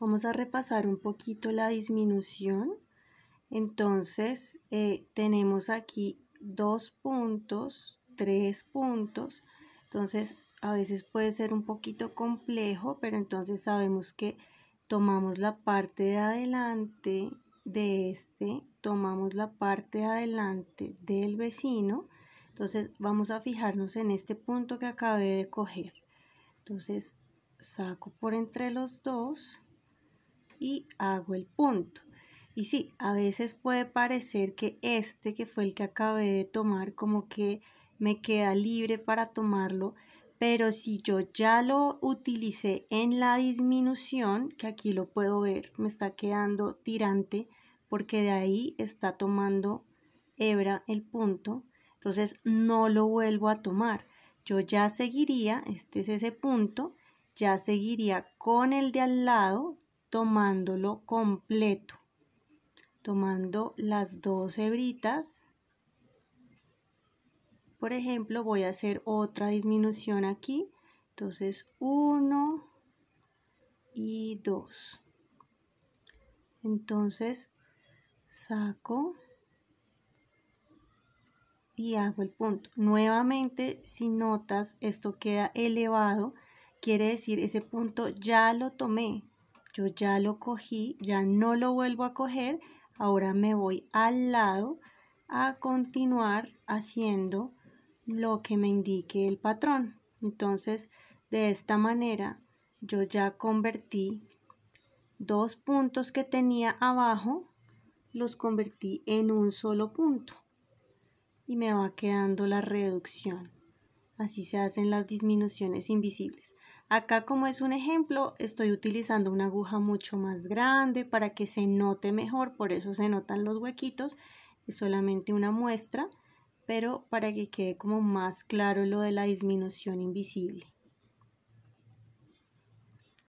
Vamos a repasar un poquito la disminución. Entonces, eh, tenemos aquí dos puntos, tres puntos. Entonces, a veces puede ser un poquito complejo, pero entonces sabemos que tomamos la parte de adelante de este, tomamos la parte de adelante del vecino. Entonces, vamos a fijarnos en este punto que acabé de coger. Entonces, saco por entre los dos y hago el punto. Y sí, a veces puede parecer que este que fue el que acabé de tomar como que me queda libre para tomarlo, pero si yo ya lo utilicé en la disminución, que aquí lo puedo ver, me está quedando tirante porque de ahí está tomando hebra el punto, entonces no lo vuelvo a tomar. Yo ya seguiría, este es ese punto, ya seguiría con el de al lado, tomándolo completo, tomando las dos hebritas. Por ejemplo, voy a hacer otra disminución aquí. Entonces, 1 y 2. Entonces, saco y hago el punto. Nuevamente, si notas, esto queda elevado. Quiere decir, ese punto ya lo tomé yo ya lo cogí, ya no lo vuelvo a coger, ahora me voy al lado a continuar haciendo lo que me indique el patrón. Entonces, de esta manera, yo ya convertí dos puntos que tenía abajo, los convertí en un solo punto y me va quedando la reducción. Así se hacen las disminuciones invisibles. Acá como es un ejemplo, estoy utilizando una aguja mucho más grande para que se note mejor, por eso se notan los huequitos. Es solamente una muestra, pero para que quede como más claro lo de la disminución invisible.